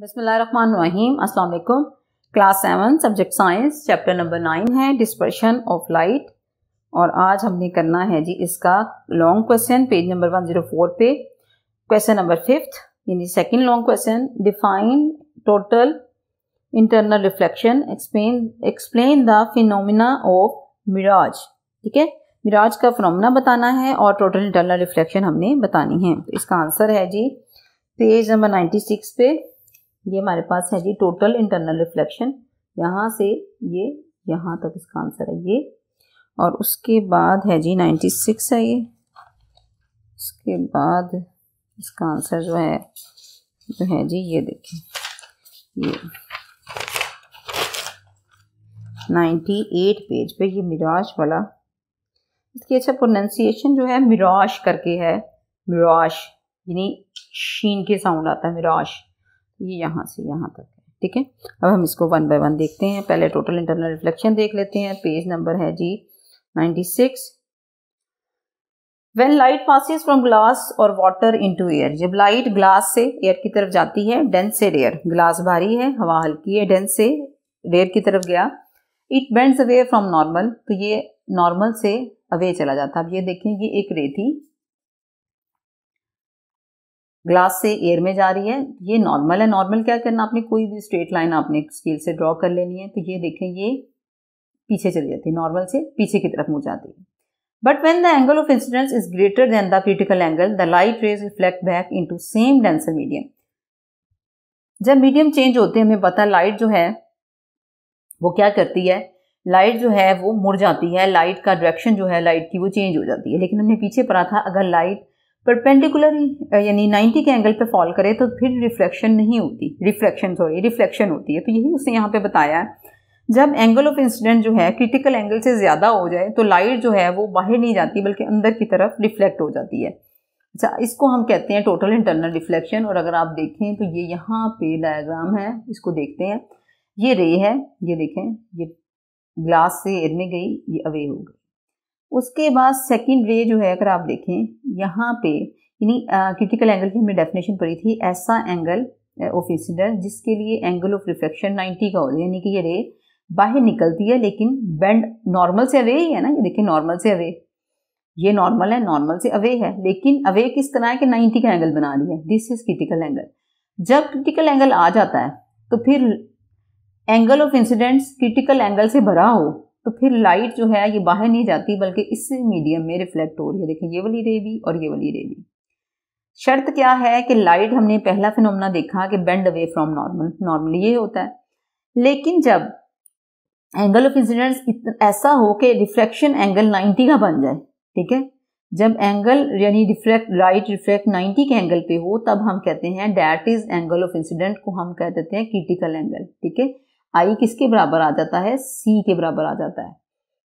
बसमीम अल्लाम class seven subject science chapter number nine है डिस्पर्शन ऑफ लाइट और आज हमने करना है जी इसका long question page number one zero four पे क्वेश्चन नंबर फिफ्थ यानी second long question define total internal reflection explain explain the phenomena of mirage ठीक है मिराज का फिनोमिना बताना है और टोटल इंटरनल रिफ्लेक्शन हमने बतानी है तो इसका आंसर है जी पेज नंबर नाइन्टी सिक्स पे ये हमारे पास है जी टोटल इंटरनल रिफ्लेक्शन यहाँ से ये यहाँ तक इसका आंसर है ये और उसके बाद है जी नाइन्टी सिक्स है ये उसके बाद इसका आंसर जो है जो है जी ये देखें ये नाइन्टी एट पेज पे ये मिराज वाला इसकी अच्छा प्रोनाशिएशन जो है मिराज करके है मिराज यानी शीन के साउंड आता है मिराज ये यहाँ से यहाँ तक है ठीक है अब हम इसको वन बाय वन देखते हैं पहले टोटल इंटरनल रिफ्लेक्शन देख लेते हैं पेज नंबर है जी six when light passes from glass और वाटर टू एयर जब लाइट ग्लास से एयर की तरफ जाती है डेंस से रेयर ग्लास भारी है हवा हल्की है डेंस से रेयर की तरफ गया it bends away from normal तो ये नॉर्मल से अवे चला जाता है अब ये देखें ये एक रे थी ग्लास से एयर में जा रही है ये नॉर्मल है नॉर्मल क्या करना आपने कोई भी स्ट्रेट लाइन आपने स्केल से ड्रॉ कर लेनी है तो ये देखें ये पीछे चली जाती है नॉर्मल से पीछे की तरफ मुड़ जाती है but when the angle of incidence is greater than the critical angle the light rays reflect back into same denser medium जब मीडियम चेंज होते हैं हमें पता लाइट जो है वो क्या करती है लाइट जो है वो मुड़ जाती है लाइट का डायरेक्शन जो है लाइट की वो चेंज हो जाती है लेकिन हमने पीछे पढ़ा था अगर लाइट परपेंडिकुलर यानी 90 के एंगल पे फॉल करे तो फिर रिफ्लेक्शन नहीं होती रिफ्लेक्शन सॉरी रिफ्लेक्शन होती है तो यही उसने यहाँ पे बताया है जब एंगल ऑफ इंसिडेंट जो है क्रिटिकल एंगल से ज़्यादा हो जाए तो लाइट जो है वो बाहर नहीं जाती बल्कि अंदर की तरफ रिफ्लेक्ट हो जाती है अच्छा इसको हम कहते हैं टोटल इंटरनल रिफ्लेक्शन और अगर आप देखें तो ये यहाँ पे डायग्राम है इसको देखते हैं ये रे है ये देखें ये ग्लास से एयर में गई ये अवे हो गई उसके बाद सेकेंड रे जो है अगर आप देखें यहाँ पे यानी क्रिटिकल एंगल की हमने डेफिनेशन पढ़ी थी ऐसा एंगल ऑफ इंसिडेंट जिसके लिए एंगल ऑफ रिफ्लेक्शन 90 का हो यानी कि ये रे बाहर निकलती है लेकिन बैंड नॉर्मल से अवे ही है ना ये देखिए नॉर्मल से अवे ये नॉर्मल है नॉर्मल से अवे है लेकिन अवे किस तरह है कि 90 का एंगल बना रही है दिस इज क्रिटिकल एंगल जब क्रिटिकल एंगल आ जाता है तो फिर angle of incidence critical angle से भरा हो तो फिर लाइट जो है ये बाहर नहीं जाती बल्कि इस मीडियम में रिफ्लेक्ट हो रही है देखें ये वाली रे भी और ये वाली रे भी शर्त क्या है कि लाइट हमने पहला फिनोमना देखा कि bend away from normal normally ये होता है लेकिन जब एंगल ऑफ इंसिडेंस ऐसा हो कि रिफ्लेक्शन एंगल 90 का बन जाए ठीक है जब एंगल यानी रिफ्लेक्ट लाइट रिफ्लेक्ट 90 के एंगल पे हो तब हम कहते हैं that is angle of incident को हम कह देते हैं क्रिटिकल एंगल ठीक है आई किसके बराबर आ जाता है सी के बराबर आ जाता है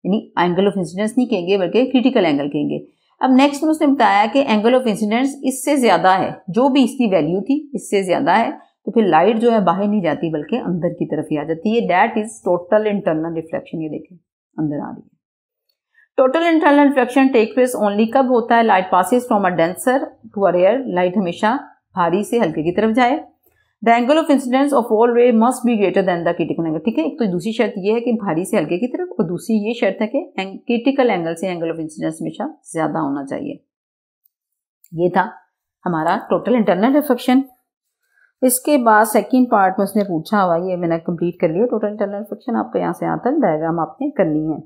यानी एंगल ऑफ इंसिडेंस नहीं कहेंगे बल्कि क्रिटिकल एंगल कहेंगे अब नेक्स्ट में उसने बताया कि एंगल ऑफ इंसिडेंस इससे ज़्यादा है जो भी इसकी वैल्यू थी इससे ज़्यादा है तो फिर लाइट जो है बाहर नहीं जाती बल्कि अंदर की तरफ ही आ जाती है that is total internal reflection ये देखें अंदर आ रही है total internal reflection take place only कब होता है light passes from a denser to a rarer light हमेशा भारी से हल्के की तरफ जाए the angle of incidence of all ray must be greater than the critical angle ठीक है एक तो दूसरी शर्त यह है कि भारी से हल्के की तरफ और दूसरी ये शर्त है कि क्रिटिकल एंगल से एंगल ऑफ इंसिडेंस हमेशा ज़्यादा होना चाहिए ये था हमारा टोटल इंटरनल रिफ्लेक्शन इसके बाद सेकेंड पार्ट में उसने पूछा हुआ हाँ ये मैंने कंप्लीट कर लिया टोटल इंटरनल रिफ्लेक्शन आपको यहाँ से यहाँ तक डायग्राम आपने करनी है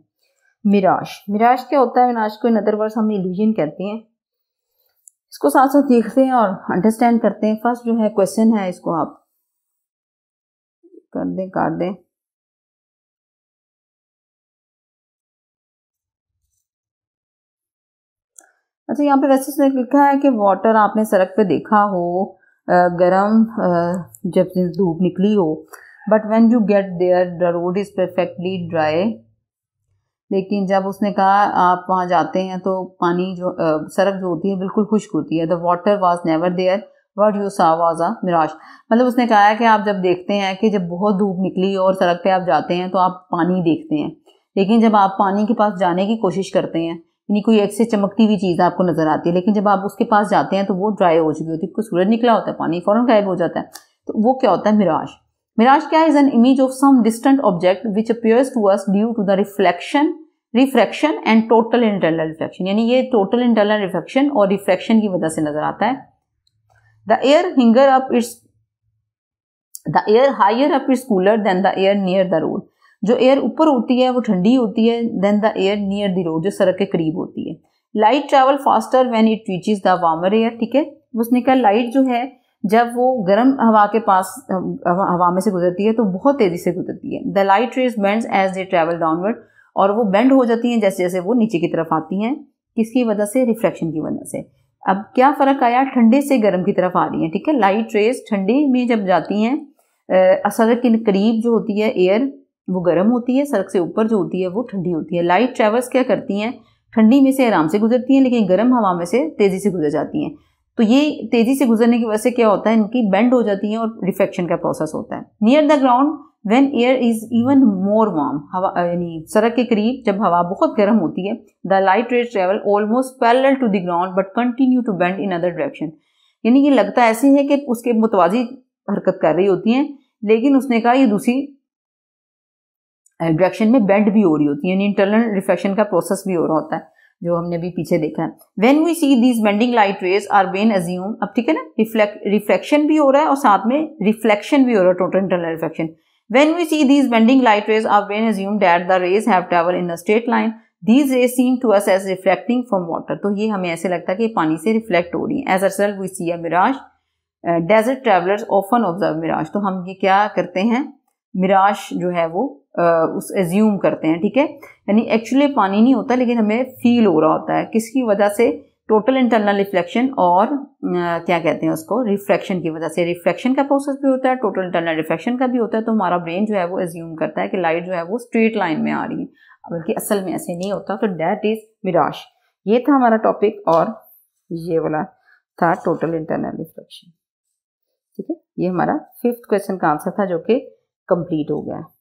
मिराज मिराज क्या होता है मिराज को इन अदर वर्ड्स हम इल्यूजन कहते हैं इसको साथ साथ देखते हैं और अंडरस्टैंड करते हैं फर्स्ट जो है क्वेश्चन है इसको आप कर दें काट दें अच्छा यहाँ पे वैसे उसने लिखा है कि वाटर आपने सड़क पे देखा हो गरम जब धूप निकली हो but when you get there the road is perfectly dry लेकिन जब उसने कहा आप वहाँ जाते हैं तो पानी जो आ, सड़क जो होती है बिल्कुल खुश्क होती है the water was never there what you saw was a mirage मतलब उसने कहा है कि आप जब देखते हैं कि जब बहुत धूप निकली और सड़क पे आप जाते हैं तो आप पानी देखते हैं लेकिन जब आप पानी के पास जाने की कोशिश करते हैं यानी कोई एक से चमकती हुई चीज़ आपको नज़र आती है लेकिन जब आप उसके पास जाते हैं तो वो ड्राई हो चुकी होती है क्योंकि सूरज निकला होता है पानी फ़ौरन गायब हो जाता है तो वो क्या होता है मिराज मिराज क्या is an image of some distant object which appears to us due to the reflection refraction and total internal refraction यानी ये टोटल इंटरनल रिफ्रैक्शन और रिफ्रैक्शन की वजह से नजर आता है द एयर हिंगर up it's the air higher up it's cooler than the air near the road जो एयर ऊपर होती है वो ठंडी होती है than the air near the road जो सड़क के करीब होती है light travel faster when it is the warmer air ठीक है उसने कहा लाइट जो है जब वो गर्म हवा के पास हवा में से गुजरती है तो बहुत तेज़ी से गुजरती है the light rays bends as they travel downward और वो बेंड हो जाती हैं जैसे जैसे वो नीचे की तरफ आती हैं किसकी वजह से रिफ्रैक्शन की वजह से अब क्या फ़र्क आया ठंडे से गर्म की तरफ आ रही हैं ठीक है लाइट रेज ठंडे में जब जाती हैं सड़क के करीब जो होती है एयर वो गर्म होती है सड़क से ऊपर जो होती है वो ठंडी होती है लाइट ट्रेवल्स क्या करती हैं ठंडी में से आराम से गुजरती हैं लेकिन गर्म हवा में से तेज़ी से गुजर जाती हैं तो ये तेज़ी से गुजरने की वजह से क्या होता है इनकी बेंड हो जाती हैं और रिफ्लेक्शन का प्रोसेस होता है near the ground when air is even more warm हवा यानी सड़क के करीब जब हवा बहुत गर्म होती है the light rays travel almost parallel to the ground but continue to bend in other direction यानी ये लगता ऐसे है कि उसके मुतवाजी हरकत कर रही होती हैं लेकिन उसने कहा ये दूसरी डायरेक्शन में बेंड भी हो रही होती है यानी इंटरनल रिफ्लेक्शन का प्रोसेस भी हो रहा होता है जो हमने अभी पीछे देखा है when we see these bending light rays are bent assume अब ठीक है ना रिफ्लेक्शन भी हो रहा है और साथ में रिफ्लेक्शन भी हो रहा है total internal reflection When we see these bending light rays are when assumed that the rays have traveled in a straight line. These rays seem to us as reflecting from water. तो ये हमें ऐसे लगता है कि पानी से reflect हो रही है एज असल we see a mirage desert travellers often observe mirage तो हम ये क्या करते हैं मिराज जो है वो uh, उस एज्यूम करते हैं ठीक है यानी एक्चुअली पानी नहीं होता लेकिन हमें फील हो रहा होता है किसकी वजह से टोटल इंटरनल रिफ्लेक्शन और क्या कहते हैं उसको रिफ्रैक्शन की वजह से रिफ्रैक्शन का प्रोसेस भी होता है टोटल इंटरनल रिफ्लेक्शन का भी होता है तो हमारा ब्रेन जो है वो एज्यूम करता है कि लाइट जो है वो स्ट्रेट लाइन में आ रही है बल्कि असल में ऐसे नहीं होता तो डैट इज़ मिराश ये था हमारा टॉपिक और ये वाला था टोटल इंटरनल रिफ्लेक्शन ठीक है ये हमारा फिफ्थ क्वेश्चन का आंसर था जो कि कंप्लीट हो गया